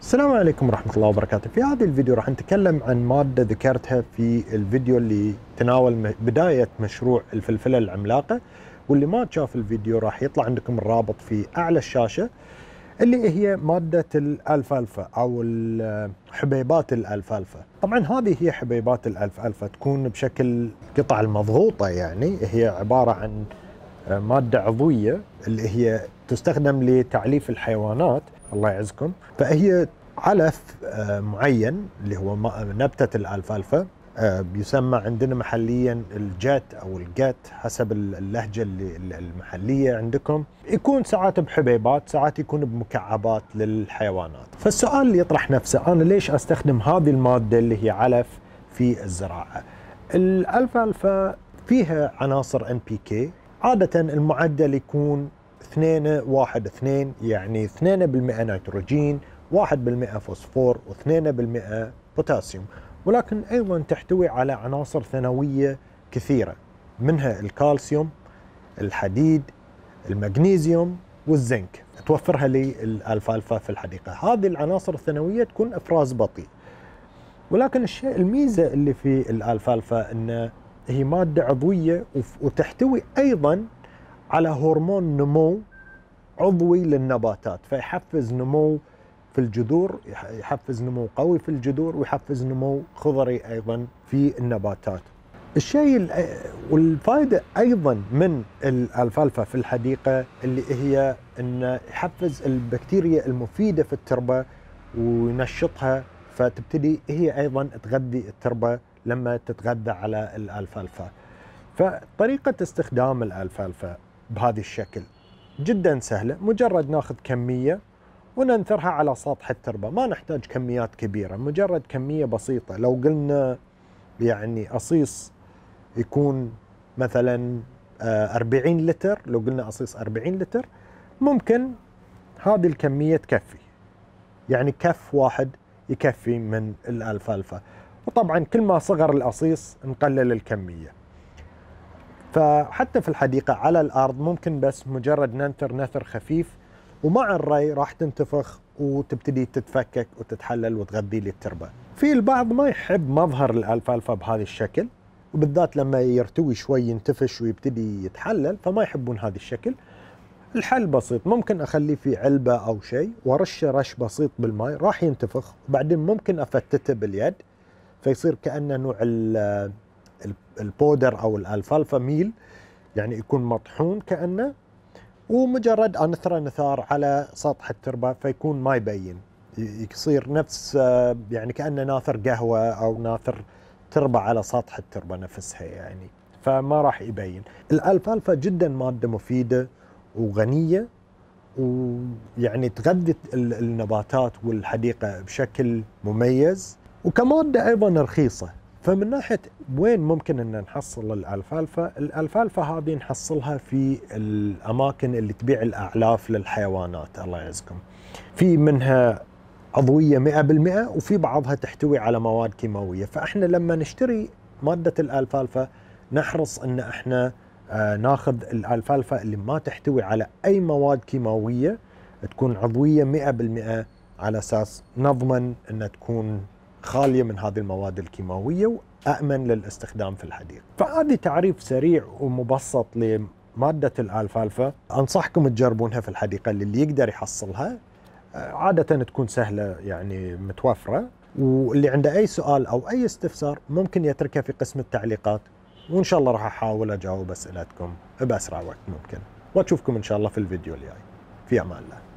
السلام عليكم ورحمة الله وبركاته في هذا الفيديو راح نتكلم عن مادة ذكرتها في الفيديو اللي تناول بداية مشروع الفلفلة العملاقة واللي ما شاف الفيديو راح يطلع عندكم الرابط في أعلى الشاشة اللي هي مادة الألفالفا أو حبيبات الألفالفا طبعا هذه هي حبيبات الألفالفا تكون بشكل قطع المضغوطة يعني هي عبارة عن مادة عضوية اللي هي تستخدم لتعليف الحيوانات الله يعزكم فهي علف آه، معين اللي هو نبتة الألفالفا آه، يسمى عندنا محليا الجات او الجات حسب اللهجه المحليه عندكم يكون ساعات بحبيبات ساعات يكون بمكعبات للحيوانات فالسؤال اللي يطرح نفسه انا ليش استخدم هذه الماده اللي هي علف في الزراعه الالفالفا فيها عناصر NPK بي كي عاده المعدل يكون 2 1 2 يعني 2% نيتروجين 1% فوسفور و2% بوتاسيوم ولكن ايضا تحتوي على عناصر ثانويه كثيره منها الكالسيوم الحديد المغنيسيوم والزنك توفرها للالفالفا في الحديقه هذه العناصر الثانويه تكون افراز بطيء ولكن الشيء الميزه اللي في الالفالفا انه هي ماده عضويه وتحتوي ايضا على هرمون نمو عضوي للنباتات فيحفز نمو في الجذور يحفز نمو قوي في الجذور ويحفز نمو خضري ايضا في النباتات. الشيء والفائده ايضا من الالفالفا في الحديقه اللي هي انه يحفز البكتيريا المفيده في التربه وينشطها فتبتدي هي ايضا تغذي التربه لما تتغذى على الالفالفا. فطريقه استخدام الالفالفا بهذا الشكل جدا سهلة مجرد ناخذ كمية وننثرها على سطح التربة ما نحتاج كميات كبيرة مجرد كمية بسيطة لو قلنا يعني أصيص يكون مثلا 40 آه، لتر لو قلنا أصيص 40 لتر ممكن هذه الكمية تكفي يعني كف واحد يكفي من الألفالفا وطبعا كل ما صغر الأصيص نقلل الكمية فحتى في الحديقة على الأرض ممكن بس مجرد ننثر نثر خفيف ومع الري راح تنتفخ وتبتدي تتفكك وتتحلل وتغذي لي التربة في البعض ما يحب مظهر الألفالفا بهذا الشكل وبالذات لما يرتوي شوي ينتفش ويبتدي يتحلل فما يحبون هذا الشكل الحل بسيط ممكن اخليه في علبه او شيء وارشه رش بسيط بالماء راح ينتفخ وبعدين ممكن افتته باليد فيصير كانه نوع البودر او الالفالفا ميل يعني يكون مطحون كانه ومجرد انثره نثار على سطح التربه فيكون ما يبين يصير نفس آه، يعني كانه ناثر قهوه او ناثر تربه على سطح التربه نفسها يعني فما راح يبين الالفالفا جدا ماده مفيده وغنيه ويعني تغذي النباتات والحديقه بشكل مميز وكماده ايضا رخيصه فمن ناحيه وين ممكن ان نحصل الالفالفا؟ الالفالفا هذه نحصلها في الاماكن اللي تبيع الاعلاف للحيوانات الله يعزكم. في منها عضويه 100% وفي بعضها تحتوي على مواد كيماويه، فاحنا لما نشتري ماده الالفالفا نحرص ان احنا آه، ناخذ الالفالفا اللي ما تحتوي على اي مواد كيماويه تكون عضويه 100% على اساس نضمن انها تكون خاليه من هذه المواد الكيماويه وامن للاستخدام في الحديقه. فهذه تعريف سريع ومبسط لماده الالفالفا، انصحكم تجربونها في الحديقه اللي يقدر يحصلها. آه، عاده تكون سهله يعني متوفره واللي عنده اي سؤال او اي استفسار ممكن يتركه في قسم التعليقات وان شاء الله راح احاول اجاوب اسئلتكم باسرع وقت ممكن واشوفكم ان شاء الله في الفيديو الجاي في امان الله